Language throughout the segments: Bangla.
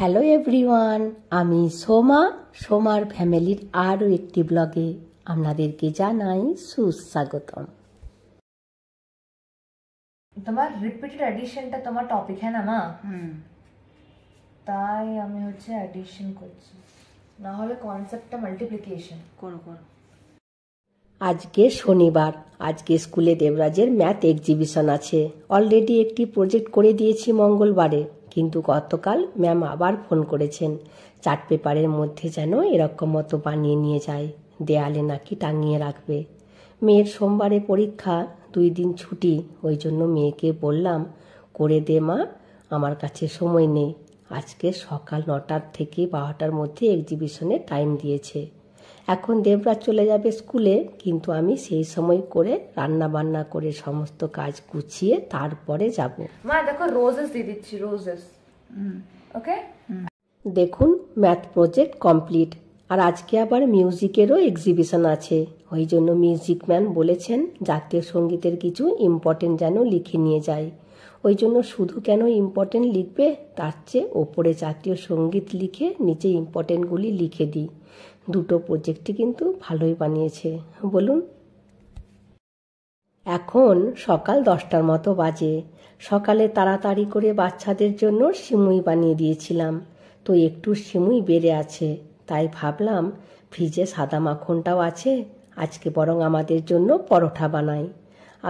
হ্যালো এভরিওয়ান আমি সোমা সোমার ফ্যামিলির আরও একটি ব্লগে আপনাদেরকে জানাই সুস্বাগতম তোমার রিপিটেড অ্যাডিশনটা তোমার টপিক হ্যাঁ না মা তাই আমি হচ্ছে অ্যাডিশন করছি না হলে কনসেপ্টটা মাল্টিপ্লিকেশন কোন কোন আজকে শনিবার আজকে স্কুলে দেবরাজের ম্যাথ এক্সিবিশন আছে অলরেডি একটি প্রজেক্ট করে দিয়েছি মঙ্গলবারে কিন্তু গতকাল ম্যাম আবার ফোন করেছেন চার্ট পেপারের মধ্যে যেন এরকম মতো বানিয়ে নিয়ে যায় দেয়ালে নাকি টাঙিয়ে রাখবে মেয়ের সোমবারে পরীক্ষা দুই দিন ছুটি ওই জন্য মেয়েকে বললাম করে দে মা আমার কাছে সময় নেই আজকে সকাল নটার থেকে বারোটার মধ্যে এক্সিবিশনে টাইম দিয়েছে এখন দেবরাজ চলে যাবে স্কুলে কিন্তু আমি সেই সময় করে রান্না বান্না করে সমস্ত কাজ গুছিয়ে তারপরে যাব মা দেখো রোজেস দিয়ে দিচ্ছি রোজেস ওকে দেখুন ম্যাথ প্রজেক্ট কমপ্লিট আর আজকে আবার মিউজিকেরও এক্সিবিশন আছে ওই জন্য মিউজিক ম্যান বলেছেন জাতীয় সঙ্গীতের কিছু ইম্পর্টেন্ট যেন লিখে নিয়ে যায় ওই জন্য শুধু কেন ইম্পর্টেন্ট লিখবে তার চেয়ে ওপরে জাতীয় সঙ্গীত লিখে নিচে ইম্পর্টেন্টগুলি লিখে দিই দুটো প্রজেক্টই কিন্তু ভালোই বানিয়েছে বলুন এখন সকাল দশটার মতো বাজে সকালে তাড়াতাড়ি করে বাচ্চাদের জন্য সিমুই বানিয়ে দিয়েছিলাম তো একটু সিমুই বেড়ে আছে তাই ভাবলাম ফ্রিজে সাদা মাখনটাও আছে আজকে বরং আমাদের জন্য পরোঠা বানাই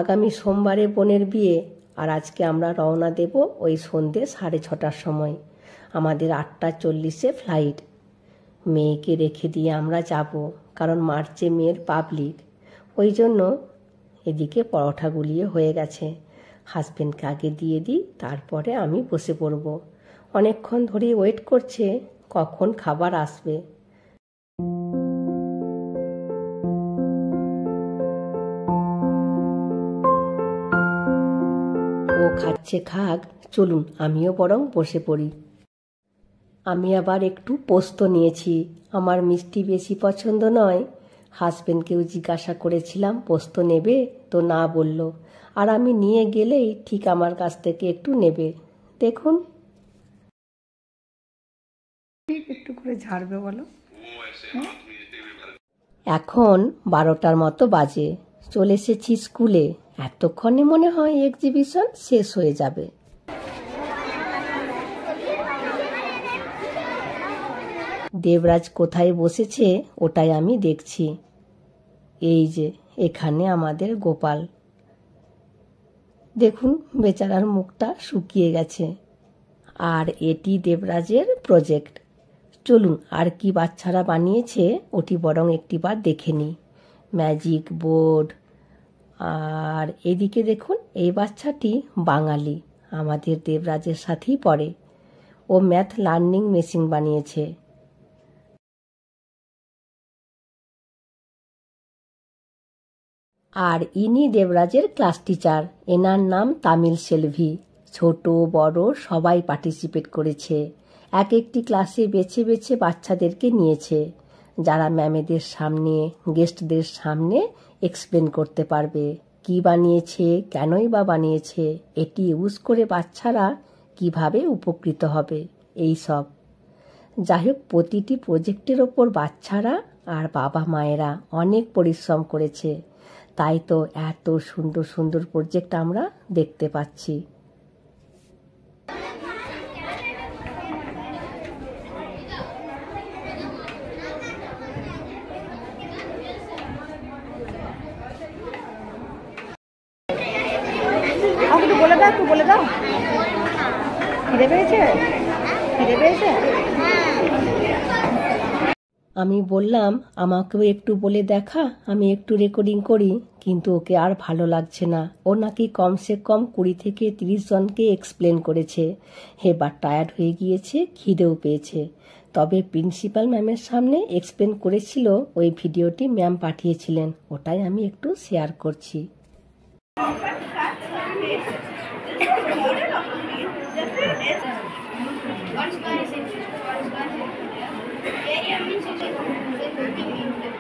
আগামী সোমবারে বোনের বিয়ে আর আজকে আমরা রওনা দেব ওই সন্ধ্যে সাড়ে ছটার সময় আমাদের আটটা চল্লিশে ফ্লাইট মেয়েকে রেখে দিয়ে আমরা যাব কারণ মার্চে মেয়ের পাবলিক ওই জন্য এদিকে পরোঠা গুলিয়ে হয়ে গেছে হাজব্যান্ডকে আগে দিয়ে দিই তারপরে আমি বসে পড়ব অনেকক্ষণ ধরেই ওয়েট করছে কখন খাবার আসবে খাচ্ছে খাক চলুন আমিও বরং বসে পড়ি আমি আবার একটু পোস্ত নিয়েছি আমার মিষ্টি বেশি পছন্দ নয় হাজব্যান্ডকেও জিজ্ঞাসা করেছিলাম পোস্ত নেবে তো না বলল আর আমি নিয়ে গেলেই ঠিক আমার কাছ থেকে একটু নেবে দেখুন একটু করে ঝাড়বে বলো এখন বারোটার মতো বাজে চলে এসেছি স্কুলে এতক্ষণে মনে হয় এক্সিবিশন শেষ হয়ে যাবে দেবরাজ কোথায় বসেছে ওটাই আমি দেখছি এই যে এখানে আমাদের গোপাল দেখুন বেচারার মুখটা শুকিয়ে গেছে আর এটি দেবরাজের প্রজেক্ট চলুন আর কি বাচ্চারা বানিয়েছে ওটি বরং একটিবার দেখে নিই ম্যাজিক বোর্ড আর এদিকে দেখুন এই বাচ্চাটি বাঙালি আমাদের দেবরাজের সাথেই পড়ে ও ম্যাথ লার্নিং মেশিন বানিয়েছে আর ইনি দেবরাজের ক্লাস টিচার এনার নাম তামিল সেলভি ছোট বড় সবাই পার্টিসিপেট করেছে এক একটি ক্লাসে বেছে বেছে বাচ্চাদেরকে নিয়েছে যারা ম্যামেদের সামনে গেস্টদের সামনে এক্সপ্লেন করতে পারবে কি বানিয়েছে কেনই বা বানিয়েছে এটি ইউজ করে বাচ্চারা কিভাবে উপকৃত হবে এই সব যাই হোক প্রতিটি প্রজেক্টের ওপর বাচ্চারা আর বাবা মায়েরা অনেক পরিশ্রম করেছে তাই তো এত সুন্দর সুন্দর প্রজেক্ট আমরা দেখতে পাচ্ছি পেয়েছে খিদে পেয়েছে আমি বললাম আমাকেও একটু বলে দেখা আমি একটু রেকর্ডিং করি কিন্তু ওকে আর ভালো লাগছে না ও নাকি কমসে কম কুড়ি থেকে তিরিশ জনকে এক্সপ্লেন করেছে এবার টায়ার্ড হয়ে গিয়েছে খিদেও পেয়েছে তবে প্রিন্সিপাল ম্যামের সামনে এক্সপ্লেন করেছিল ওই ভিডিওটি ম্যাম পাঠিয়েছিলেন ওটাই আমি একটু শেয়ার করছি What is bar is interesting? What is bar is Area means it's a community means the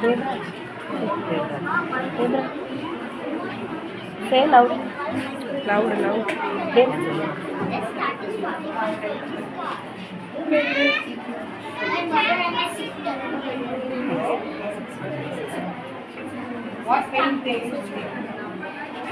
Debra. Say loud. Loud, loud. Debra. Let's start this one. I'm my sister. What painting?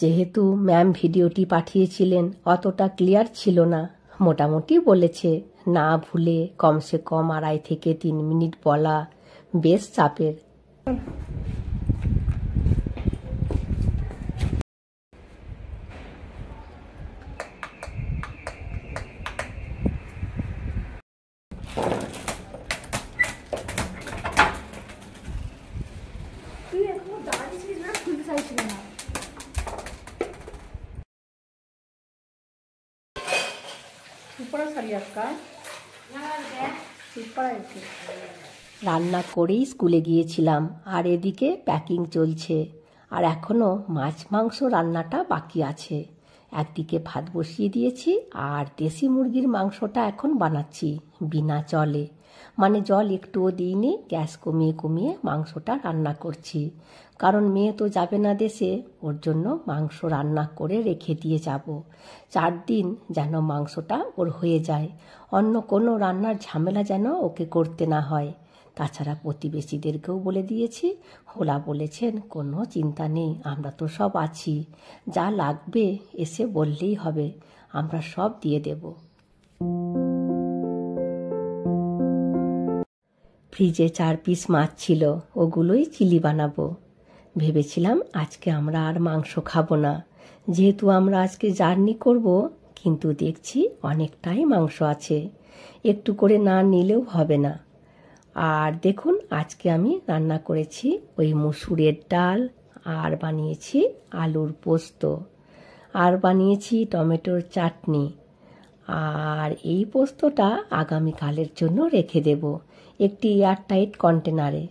যেহেতু ম্যাম ভিডিওটি পাঠিয়েছিলেন অতটা ক্লিয়ার ছিল না মোটামুটি বলেছে না ভুলে কমসে কম আড়াই থেকে তিন মিনিট বলা বেশ চাপের রান্না করেই স্কুলে গিয়েছিলাম আর এদিকে প্যাকিং চলছে আর এখনও মাছ মাংস রান্নাটা বাকি আছে একদিকে ভাত বসিয়ে দিয়েছি আর দেশি মুরগির মাংসটা এখন বানাচ্ছি বিনা জলে মানে জল একটুও দিইনি গ্যাস কমিয়ে কমিয়ে মাংসটা রান্না করছি কারণ মেয়ে তো যাবে না দেশে ওর জন্য মাংস রান্না করে রেখে দিয়ে যাব চার দিন যেন মাংসটা ওর হয়ে যায় অন্য কোনো রান্নার ঝামেলা যেন ওকে করতে না হয় তাছাড়া প্রতিবেশীদেরকেও বলে দিয়েছি হোলা বলেছেন কোনো চিন্তা নেই আমরা তো সব আছি যা লাগবে এসে বললেই হবে আমরা সব দিয়ে দেব ফ্রিজে চার পিস মাছ ছিল ওগুলোই চিলি বানাবো ভেবেছিলাম আজকে আমরা আর মাংস খাবো না যেহেতু আমরা আজকে জার্নি করব কিন্তু দেখছি অনেকটাই মাংস আছে একটু করে না নিলেও হবে না আর দেখুন আজকে আমি রান্না করেছি ওই মুসুরের ডাল আর বানিয়েছি আলুর পোস্ত আর বানিয়েছি টমেটোর চাটনি আর এই পোস্তটা আগামীকালের জন্য রেখে দেব একটি এয়ারটাইট কন্টেনারে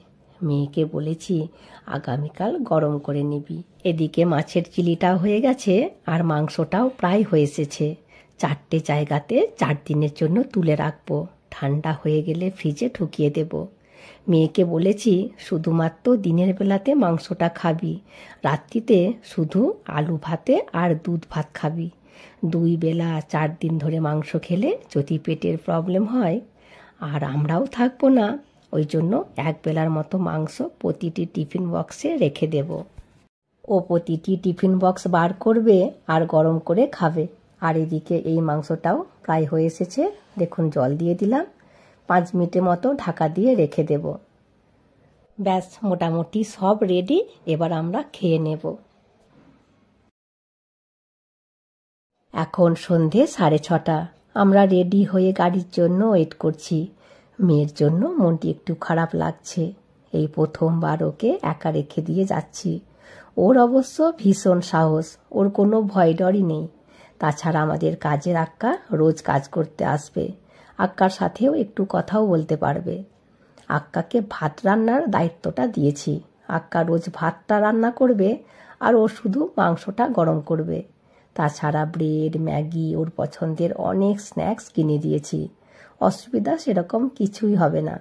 মেয়েকে বলেছি আগামীকাল গরম করে নিবি এদিকে মাছের চিলিটাও হয়ে গেছে আর মাংসটাও প্রায় হয়ে এসেছে চারটে জায়গাতে চার দিনের জন্য তুলে রাখবো ঠান্ডা হয়ে গেলে ফ্রিজে ঢুকিয়ে দেব মেয়েকে বলেছি শুধুমাত্র দিনের বেলাতে মাংসটা খাবি রাত্রিতে শুধু আলু ভাতে আর দুধ ভাত খাবি দুই বেলা চার দিন ধরে মাংস খেলে যদি পেটের প্রবলেম হয় আর আমরাও থাকবো না ওই জন্য এক বেলার মতো মাংস প্রতিটি টিফিন বক্সে রেখে দেব ও প্রতিটি টিফিন বক্স বার করবে আর গরম করে খাবে আর এদিকে এই মাংসটাও প্রায় হয়ে এসেছে দেখুন জল দিয়ে দিলাম পাঁচ মিনিটের মতো ঢাকা দিয়ে রেখে দেব ব্যাস মোটামুটি সব রেডি এবার আমরা খেয়ে নেব এখন সন্ধে সাড়ে ছটা আমরা রেডি হয়ে গাড়ির জন্য ওয়েট করছি মেয়ের জন্য মনটি একটু খারাপ লাগছে এই প্রথমবার ওকে একা রেখে দিয়ে যাচ্ছি ওর অবশ্য ভীষণ সাহস ওর কোনো ভয় ডরই নেই তাছাড়া আমাদের কাজের আক্কা রোজ কাজ করতে আসবে আক্কার সাথেও একটু কথাও বলতে পারবে আক্কাকে ভাত রান্নার দায়িত্বটা দিয়েছি আক্কা রোজ ভাতটা রান্না করবে আর ও শুধু মাংসটা গরম করবে তাছাড়া ব্রেড ম্যাগি ওর পছন্দের অনেক স্ন্যাক্স কিনে দিয়েছি অসুবিধা সেরকম কিছুই হবে না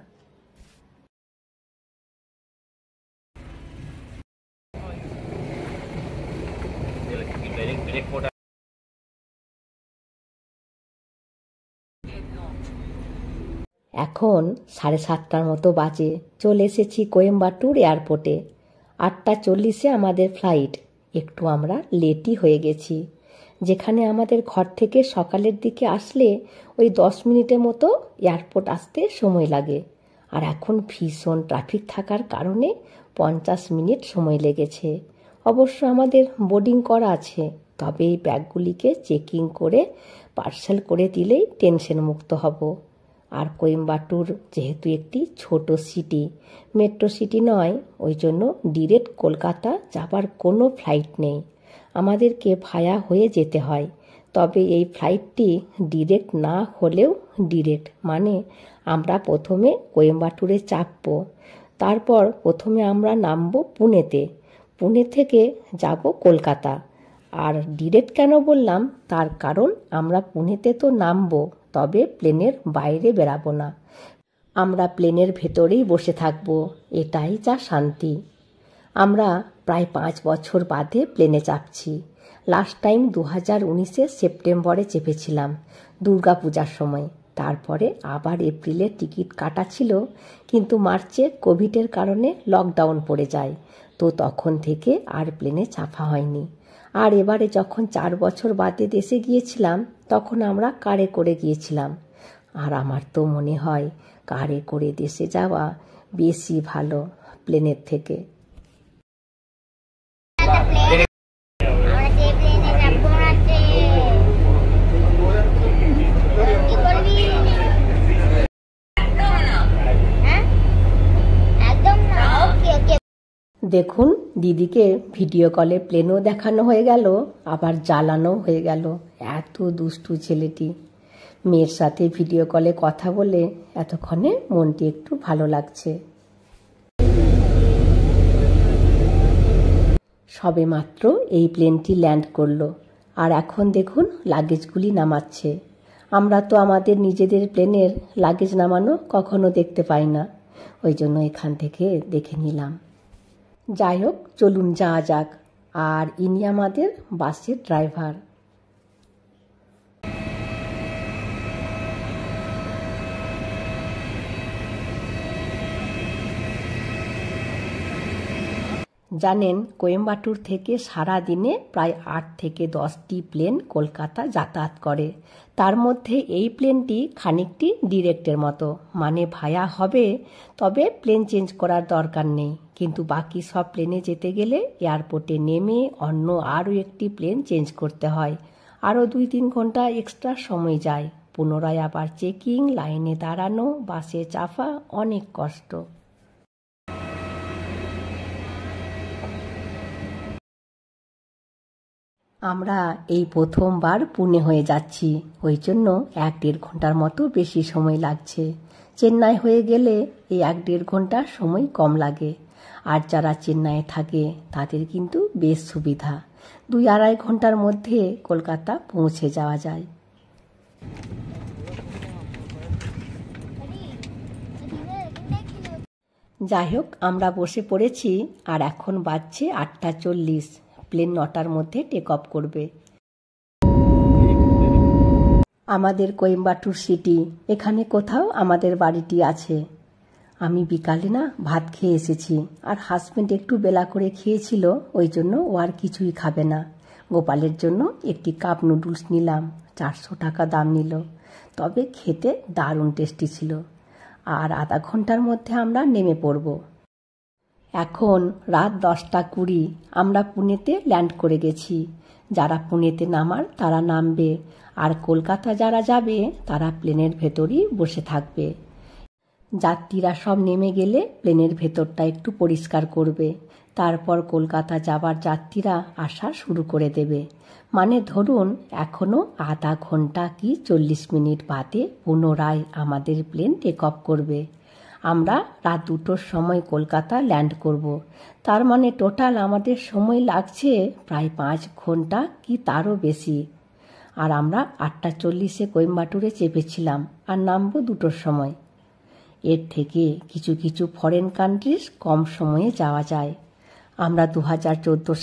এখন সাড়ে সাতটার মতো বাজে চলে এসেছি কোয়েম্বাটুর এয়ারপোর্টে আটটা চল্লিশে আমাদের ফ্লাইট একটু আমরা লেটই হয়ে গেছি যেখানে আমাদের ঘর থেকে সকালের দিকে আসলে ওই দশ মিনিটের মতো এয়ারপোর্ট আসতে সময় লাগে আর এখন ভীষণ ট্রাফিক থাকার কারণে পঞ্চাশ মিনিট সময় লেগেছে অবশ্য আমাদের বোর্ডিং করা আছে তবে এই ব্যাগগুলিকে চেকিং করে পার্সেল করে দিলেই টেনশন মুক্ত হব আর কোয়েম্বাটুর যেহেতু একটি ছোট সিটি মেট্রো সিটি নয় ওই জন্য ডিরেক্ট কলকাতা যাবার কোনো ফ্লাইট নেই আমাদেরকে ভায়া হয়ে যেতে হয় তবে এই ফ্লাইটটি ডিরেক্ট না হলেও ডিরেক্ট মানে আমরা প্রথমে কোয়েম্বাটুরে চাপব তারপর প্রথমে আমরা নামব পুনেতে পুনে থেকে যাব কলকাতা আর ডিরেক্ট কেন বললাম তার কারণ আমরা পুনেতে তো নামবো তবে প্লেনের বাইরে বেরাবো না আমরা প্লেনের ভেতরেই বসে থাকব এটাই যা শান্তি আমরা প্রায় পাঁচ বছর বাদে প্লেনে চাপছি লাস্ট টাইম দু হাজার উনিশে সেপ্টেম্বরে চেপেছিলাম দুর্গাপূজার সময় তারপরে আবার এপ্রিলে টিকিট কাটা ছিল কিন্তু মার্চে কোভিডের কারণে লকডাউন পড়ে যায় তো তখন থেকে আর প্লেনে চাপা হয়নি আর এবারে যখন চার বছর বাদে দেশে গিয়েছিলাম তখন আমরা কারে করে গিয়েছিলাম আর আমার তো মনে হয় কারে করে দেশে যাওয়া বেশি ভালো প্লেনের থেকে দেখুন দিদিকে ভিডিও কলে প্লেনও দেখানো হয়ে গেল আবার জ্বালানো হয়ে গেল এত দুষ্টু ছেলেটি মেয়ের সাথে ভিডিও কলে কথা বলে এতক্ষণে মনটি একটু ভালো লাগছে সবে মাত্র এই প্লেনটি ল্যান্ড করলো আর এখন দেখুন লাগেজগুলি নামাচ্ছে আমরা তো আমাদের নিজেদের প্লেনের লাগেজ নামানো কখনো দেখতে পাই না ওই জন্য এখান থেকে দেখে নিলাম যাই হোক চলুন যাওয়া যাক আর ইনি আমাদের বাসের ড্রাইভার জানেন কোয়েম্বাটুর থেকে সারা দিনে প্রায় আট থেকে দশটি প্লেন কলকাতা যাতায়াত করে তার মধ্যে এই প্লেনটি খানিকটি ডিরেক্টের মতো মানে ভায়া হবে তবে প্লেন চেঞ্জ করার দরকার নেই কিন্তু বাকি সব প্লেনে যেতে গেলে এয়ারপোর্টে নেমে অন্য আরও একটি প্লেন চেঞ্জ করতে হয় আরও দুই তিন ঘন্টা এক্সট্রা সময় যায় পুনরায় আবার চেকিং লাইনে দাঁড়ানো বাসে চাফা অনেক কষ্ট আমরা এই প্রথমবার পুনে হয়ে যাচ্ছি ওই জন্য এক দেড় ঘন্টার মতো বেশি সময় লাগছে চেন্নাই হয়ে গেলে এই এক দেড় ঘন্টা সময় কম লাগে আর যারা চেন্নাইয়ে থাকে তাদের কিন্তু বেশ সুবিধা দুই আড়াই ঘন্টার মধ্যে কলকাতা পৌঁছে যাওয়া যায় যাই হোক আমরা বসে পড়েছি আর এখন বাজছে আটটা চল্লিশ প্লেন নটার মধ্যে টেক অফ করবে আমাদের কোয়েম্বাটুর সিটি এখানে কোথাও আমাদের বাড়িটি আছে আমি বিকালে না ভাত খেয়ে এসেছি আর হাজব্যান্ড একটু বেলা করে খেয়েছিল ওই জন্য ও আর কিছুই খাবে না গোপালের জন্য একটি কাপ নুডলস নিলাম চারশো টাকা দাম নিল তবে খেতে দারুণ টেস্টি ছিল আর আধা ঘন্টার মধ্যে আমরা নেমে পড়বো এখন রাত দশটা কুড়ি আমরা পুনেতে ল্যান্ড করে গেছি যারা পুনেতে নামার তারা নামবে আর কলকাতা যারা যাবে তারা প্লেনের ভেতরই বসে থাকবে যাত্রীরা সব নেমে গেলে প্লেনের ভেতরটা একটু পরিষ্কার করবে তারপর কলকাতা যাবার যাত্রীরা আসা শুরু করে দেবে মানে ধরুন এখনও আধা ঘন্টা কি চল্লিশ মিনিট বাদে পুনরায় আমাদের প্লেন টেক অফ করবে আমরা রাত দুটোর সময় কলকাতা ল্যান্ড করব। তার মানে টোটাল আমাদের সময় লাগছে প্রায় পাঁচ ঘন্টা কি তারও বেশি আর আমরা আটটা চল্লিশে কোয়েম্বাটুরে চেপেছিলাম আর নামবো দুটোর সময় এর থেকে কিছু কিছু ফরেন কান্ট্রিজ কম সময়ে যাওয়া যায় আমরা দু হাজার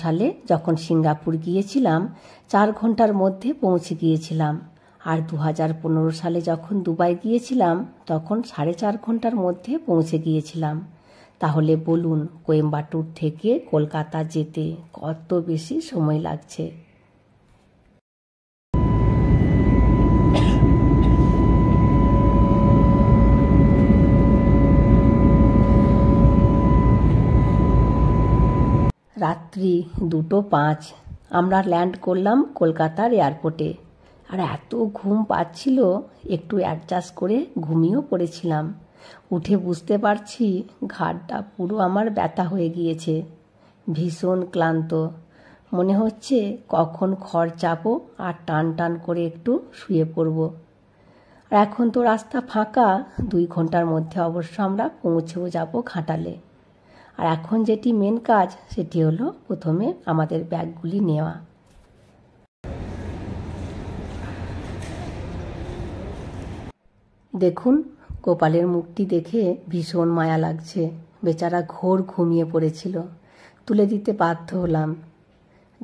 সালে যখন সিঙ্গাপুর গিয়েছিলাম চার ঘন্টার মধ্যে পৌঁছে গিয়েছিলাম আর দু সালে যখন দুবাই গিয়েছিলাম তখন সাড়ে চার ঘন্টার মধ্যে পৌঁছে গিয়েছিলাম তাহলে বলুন কোয়েম্বাটুর থেকে কলকাতা যেতে কত বেশি সময় লাগছে রাত্রি দুটো পাঁচ আমরা ল্যান্ড করলাম কলকাতার এয়ারপোর্টে আর এত ঘুম পাচ্ছিল একটু অ্যাডজাস্ট করে ঘুমিয়েও পড়েছিলাম উঠে বুঝতে পারছি ঘাটটা পুরো আমার ব্যথা হয়ে গিয়েছে ভীষণ ক্লান্ত মনে হচ্ছে কখন খড় চাপো আর টান টান করে একটু শুয়ে পড়ব আর এখন তো রাস্তা ফাঁকা দুই ঘন্টার মধ্যে অবশ্য আমরা পৌঁছেও যাব ঘাটালে আর এখন যেটি মেন কাজ সেটি হলো প্রথমে আমাদের ব্যাগগুলি নেওয়া দেখুন গোপালের মুখটি দেখে ভীষণ মায়া লাগছে বেচারা ঘোর ঘুমিয়ে পড়েছিল তুলে দিতে বাধ্য হলাম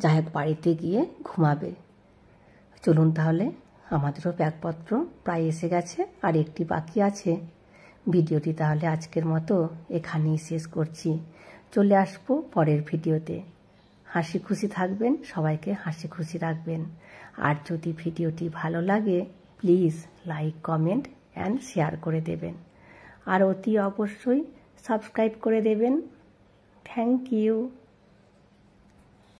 যাই হোক বাড়িতে গিয়ে ঘুমাবে চলুন তাহলে আমাদেরও ব্যাগপত্র প্রায় এসে গেছে আর একটি বাকি আছে ভিডিওটি তাহলে আজকের মতো এখানেই শেষ করছি চলে আসবো পরের ভিডিওতে হাসি খুশি থাকবেন সবাইকে হাসি খুশি রাখবেন আর যদি ভিডিওটি ভালো লাগে please like comment and share করে দেবেন আর অতি অবশ্যই সাবস্ক্রাইব করে দেবেন থ্যাংক ইউ